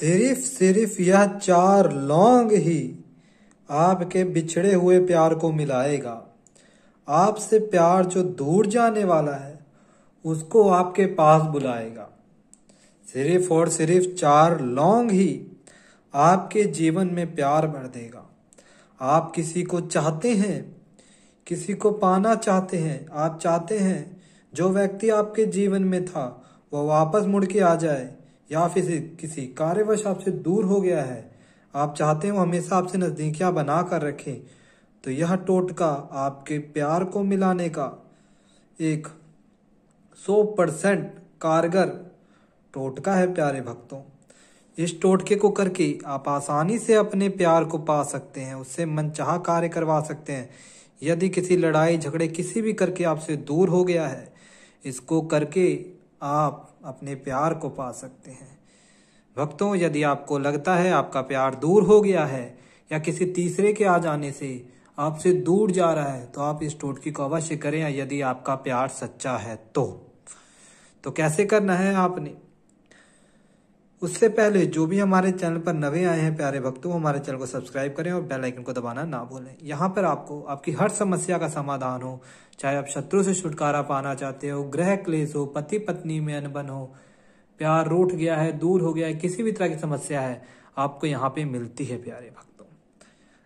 सिर्फ सिर्फ यह चार लौंग ही आपके बिछड़े हुए प्यार को मिलाएगा आपसे प्यार जो दूर जाने वाला है उसको आपके पास बुलाएगा सिर्फ और सिर्फ चार लौंग ही आपके जीवन में प्यार भर देगा आप किसी को चाहते हैं किसी को पाना चाहते हैं आप चाहते हैं जो व्यक्ति आपके जीवन में था वह वापस मुड़ के आ जाए या फिर किसी कार्यवश आपसे दूर हो गया है आप चाहते हो हमेशा आपसे नजदीकियां बना कर रखें तो यह टोटका आपके प्यार को मिलाने का एक सौ परसेंट कारगर टोटका है प्यारे भक्तों इस टोटके को करके आप आसानी से अपने प्यार को पा सकते हैं उससे मनचाहा कार्य करवा सकते हैं यदि किसी लड़ाई झगड़े किसी भी करके आपसे दूर हो गया है इसको करके आप अपने प्यार को पा सकते हैं भक्तों यदि आपको लगता है आपका प्यार दूर हो गया है या किसी तीसरे के आ जाने से आपसे दूर जा रहा है तो आप इस टोटकी को अवश्य करें यदि आपका प्यार सच्चा है तो तो कैसे करना है आपने उससे पहले जो भी हमारे चैनल पर नवे आए हैं प्यारे भक्तों हमारे चैनल को सब्सक्राइब करें और बेल आइकन को दबाना ना भूलें यहाँ पर आपको आपकी हर समस्या का समाधान हो चाहे आप शत्रु से छुटकारा पाना चाहते हो ग्रह क्लेश हो पति पत्नी में अनबन हो प्यार रूठ गया है दूर हो गया है किसी भी तरह की समस्या है आपको यहाँ पे मिलती है प्यारे भक्तों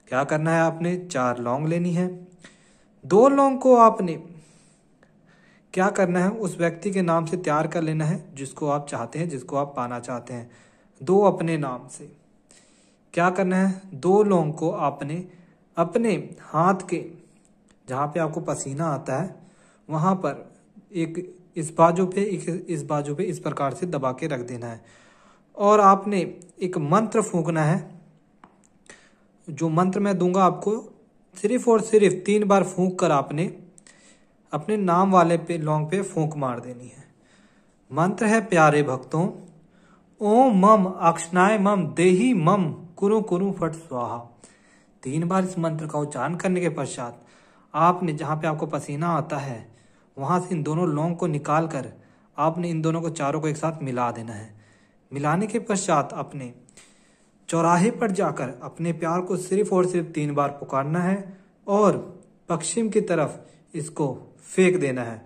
क्या करना है आपने चार लौंग लेनी है दो लौंग को आपने क्या करना है उस व्यक्ति के नाम से तैयार कर लेना है जिसको आप चाहते हैं जिसको आप पाना चाहते हैं दो अपने नाम से क्या करना है दो लोगों को आपने अपने हाथ के जहाँ पे आपको पसीना आता है वहाँ पर एक इस बाजू पे एक इस बाजू पे इस प्रकार से दबा के रख देना है और आपने एक मंत्र फूकना है जो मंत्र मैं दूंगा आपको सिर्फ और सिर्फ तीन बार फूंक कर आपने अपने नाम वाले पे लौंग पे फूंक मार देनी है मंत्र है प्यारे भक्तों ओम मम अक्षनाय मम देही मम कुरु कुरु फट स्वाहा तीन बार इस मंत्र का उच्चारण करने के पश्चात आपने जहाँ पे आपको पसीना आता है वहाँ से इन दोनों लौंग को निकाल कर आपने इन दोनों को चारों को एक साथ मिला देना है मिलाने के पश्चात अपने चौराहे पर जाकर अपने प्यार को सिर्फ और सिर्फ तीन बार पुकारना है और पश्चिम की तरफ इसको फेंक देना है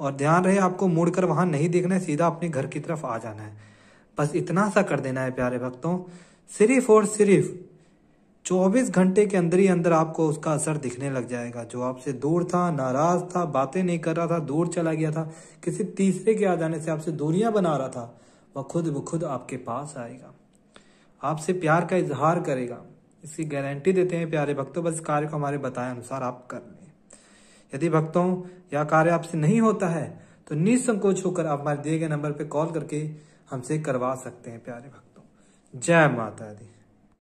और ध्यान रहे आपको मुड़ कर नहीं देखना है सीधा अपने घर की तरफ आ जाना है बस इतना सा कर देना है प्यारे भक्तों सिर्फ और सिर्फ 24 घंटे के अंदर ही अंदर आपको उसका असर दिखने लग जाएगा जो आपसे दूर था नाराज था बातें नहीं कर रहा था दूर चला गया था किसी तीसरे के आ जाने से आपसे दूरियां बना रहा था वह खुद ब खुद आपके पास आएगा आपसे प्यार का इजहार करेगा इसकी गारंटी देते हैं प्यारे भक्तों बस कार्य को हमारे बताए अनुसार आप कर लें यदि भक्तों यह कार्य आपसे नहीं होता है तो निसंकोच होकर आप हमारे दिए गए नंबर पर कॉल करके हमसे करवा सकते हैं प्यारे भक्तों जय माता दी